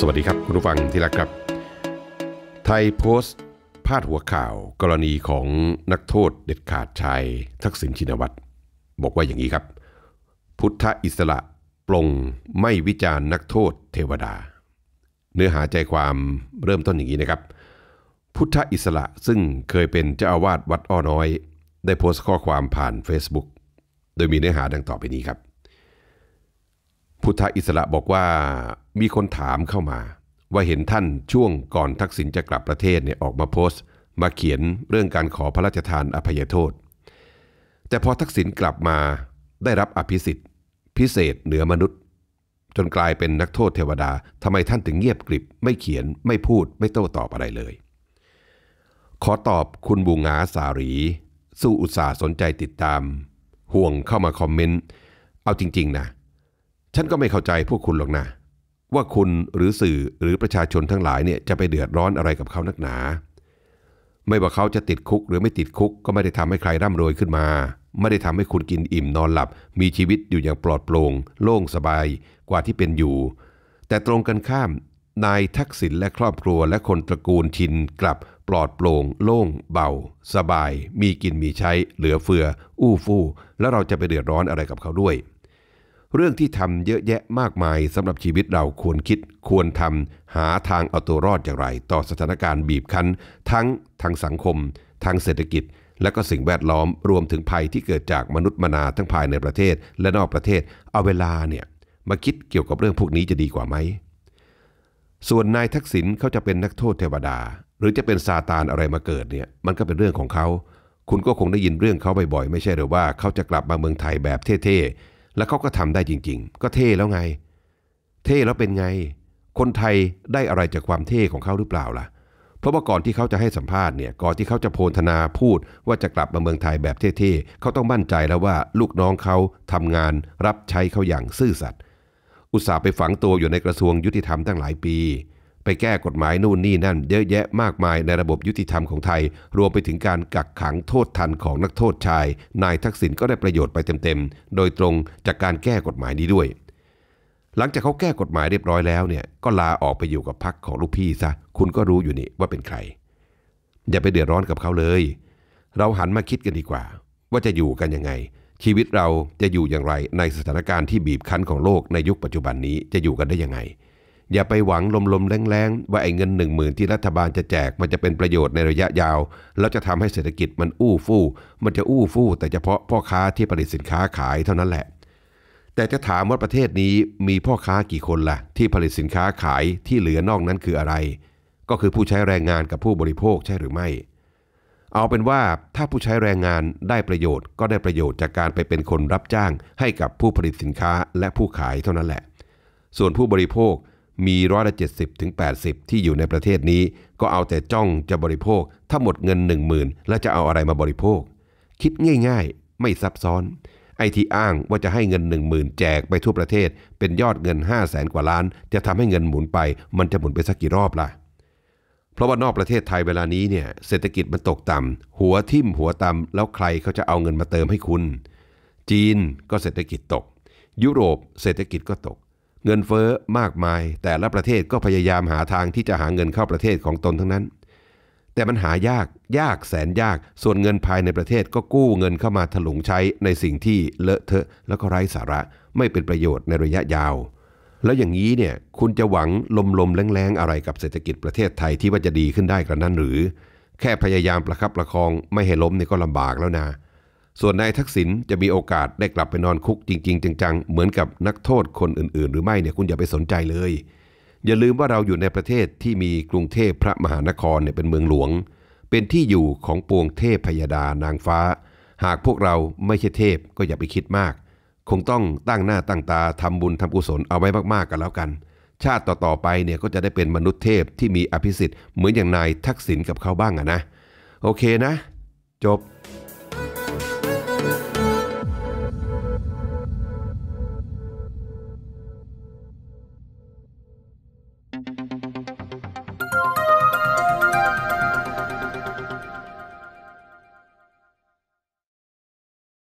สวัสดีครับคุณผู้ฟังที่รักครับ ไทยโพสต์พาดหัวข่าวกรณีของนักโทษเด็ดขาดชายทักษิณชินวัตรบอกว่าอย่างนี้ครับ พุทธอิสระปลงไม่วิจารณ์นักโทษเทวดา เนื้อหาใจความเริ่มต้นอย่างนี้นะครับ พุทธอิสระซึ่งเคยเป็นเจ้าอาวาสวัดอ้อน้อย ได้โพสต์ข้อความผ่าน Facebook โดยมีเนื้อหาดังต่อไปนี้ครับพุทธอิสระบอกว่ามีคนถามเข้ามา ว่าเห็นท่านช่วงก่อนทักษิณจะกลับประเทศเนี่ยออกมาโพสต์ มาเขียนเรื่องการขอพระราชทานอภัยโทษ แต่พอทักษิณกลับมาได้รับอภิสิทธิ์ พิเศษเหนือมนุษย์ จนกลายเป็นนักโทษเทวดาทำไมท่านถึงเงียบกริบไม่เขียนไม่พูดไม่โต้ตอบอะไรเลย ขอตอบคุณบูงาสารี สู้อุตสาห์สนใจติดตาม ห่วงเข้ามาคอมเมนต์เอาจริง ๆนะฉันก็ไม่เข้าใจพวกคุณหรอกนะ ว่าคุณหรือสื่อหรือประชาชนทั้งหลายเนี่ยจะไปเดือดร้อนอะไรกับเขานักหนา ไม่ว่าเขาจะติดคุก หรือไม่ติดคุก ก็ไม่ได้ทำให้ใครร่ำรวยขึ้นมา ไม่ได้ทำให้คุณกินอิ่มนอนหลับ มีชีวิตอยู่อย่างปลอดโปร่งโล่งสบายกว่าที่เป็นอยู่ แต่ตรงกันข้ามนายทักษิณและครอบครัว และคนตระกูลชินกลับปลอดโปร่งโล่ง เบาสบาย มีกินมีใช้ เหลือเฟือ อู้ฟู่แล้วเราจะไปเดือดร้อนอะไรกับเขาด้วยเรื่องที่ทำเยอะแยะมากมายสำหรับชีวิตเราควรคิดควรทำหาทางเอาตัวรอดอย่างไร ต่อสถานการณ์บีบคั้น ทั้งทางสังคม ทางเศรษฐกิจ และก็สิ่งแวดล้อมรวมถึงภัยที่เกิดจากมนุษย์มนาทั้งภายในประเทศและนอกประเทศ เอาเวลาเนี่ย มาคิดเกี่ยวกับเรื่องพวกนี้จะดีกว่าไหม ส่วนนายทักษิณเขาจะเป็นนักโทษเทวดา หรือจะเป็นซาตานอะไรมาเกิดเนี่ยมันก็เป็นเรื่องของเขา คุณก็คงได้ยินเรื่องเขาบ่อยๆไม่ใช่หรือว่าเขาจะกลับมาเมืองไทยแบบเท่ๆแล้วเขาก็ทำได้จริงๆ ก็เท่แล้วไง เท่แล้วเป็นไง คนไทยได้อะไรจากความเท่ของเขาหรือเปล่าล่ะ เพราะว่าก่อนที่เขาจะให้สัมภาษณ์เนี่ย ก่อนที่เขาจะโพลธนาพูดว่าจะกลับมาเมืองไทยแบบเท่ๆเขาต้องมั่นใจแล้วว่าลูกน้องเขาทำงาน รับใช้เขาอย่างซื่อสัตย์ อุตส่าห์ไปฝังตัวอยู่ในกระทรวงยุติธรรมตั้งหลายปีไปแก้กฎหมายนู่นนี่นั่นเยอะแยะมากมายในระบบยุติธรรมของไทย รวมไปถึงการกักขังโทษทันของนักโทษชาย นายทักษิณก็ได้ประโยชน์ไปเต็มๆโดยตรงจากการแก้กฎหมายนี้ด้วย หลังจากเขาแก้กฎหมายเรียบร้อยแล้วเนี่ย ก็ลาออกไปอยู่กับพักของลูกพี่ซะคุณก็รู้อยู่นี่ว่าเป็นใคร อย่าไปเดือดร้อนกับเขาเลย เราหันมาคิดกันดีกว่า ว่าจะอยู่กันยังไง ชีวิตเราจะอยู่อย่างไรในสถานการณ์ที่บีบคั้นของโลกในยุคปัจจุบันนี้จะอยู่กันได้ยังไงอย่าไปหวังลมๆแรงๆ ว่าไอ้เงินหนึ่งหมื่นที่รัฐบาลจะแจกมันจะเป็นประโยชน์ในระยะยาวแล้วจะทำให้เศรษฐกิจมันอู้ฟู่มันจะอู้ฟู่แต่เฉพาะพ่อค้าที่ผลิตสินค้าขายเท่านั้นแหละ แต่จะถามว่าประเทศนี้มีพ่อค้ากี่คนละ่ะที่ผลิตสินค้าขายที่เหลือนอกนั้นคืออะไร ก็คือผู้ใช้แรงงานกับผู้บริโภคใช่หรือไม่ เอาเป็นว่าถ้าผู้ใช้แรงงานได้ประโยชน์ ก็ได้ประโยชน์จากการไปเป็นคนรับจ้างให้กับผู้ผลิตสินค้าและผู้ขายเท่านั้นแหละ ส่วนผู้บริโภคมีร้อยละเจ็ดสิบถึงแปดสิบที่อยู่ในประเทศนี้ ก็เอาแต่จ้องจะบริโภคถ้าหมดเงินหนึ่งหมื่นแล้วจะเอาอะไรมาบริโภค คิดง่ายๆ ไม่ซับซ้อนไอที่อ้างว่าจะให้เงินหนึ่งหมื่นแจกไปทั่วประเทศเป็นยอดเงินห้าแสนกว่าล้าน จะทำให้เงินหมุนไป มันจะหมุนไปสักกี่รอบล่ะ เพราะว่านอกประเทศไทยเวลานี้เนี่ยเศรษฐกิจมันตกต่ำ หัวทิ่มหัวต่ำ แล้วใครเขาจะเอาเงินมาเติมให้คุณ จีนก็เศรษฐกิจตก ยุโรป เศรษฐกิจก็ตกเงินเฟ้อมากมายแต่ละประเทศก็พยายามหาทางที่จะหาเงินเข้าประเทศของตนทั้งนั้น แต่มันหายากยากแสนยากส่วนเงินภายในประเทศก็กู้เงินเข้ามาถลุงใช้ในสิ่งที่เลอะเทอะ แล้วก็ไร้สาระ ไม่เป็นประโยชน์ในระยะยาว แล้วอย่างนี้เนี่ยคุณจะหวังลมๆแรงๆอะไรกับเศรษฐกิจประเทศไทยที่ว่าจะดีขึ้นได้กระนั้นหรือ แค่พยายามประคับประคองไม่ให้ล้มนี่ก็ลำบากแล้วนะส่วนนายทักษิณจะมีโอกาสได้กลับไปนอนคุกจริงๆจังๆเหมือนกับนักโทษคนอื่นๆ หรือไม่เนี่ยคุณอย่าไปสนใจเลย อย่าลืมว่าเราอยู่ในประเทศที่มีกรุงเทพพระมหานครเนี่ยเป็นเมืองหลวง เป็นที่อยู่ของปวงเทพพยดานางฟ้า หากพวกเราไม่ใช่เทพก็อย่าไปคิดมาก คงต้องตั้งหน้าตั้งตาทำบุญทำกุศลเอาไว้มากๆกันแล้วกัน ชาติต่อๆไปเนี่ยก็จะได้เป็นมนุษย์เทพที่มีอภิสิทธิ์เหมือนอย่างนายทักษิณกับเขาบ้างอะนะโอเคนะ จบ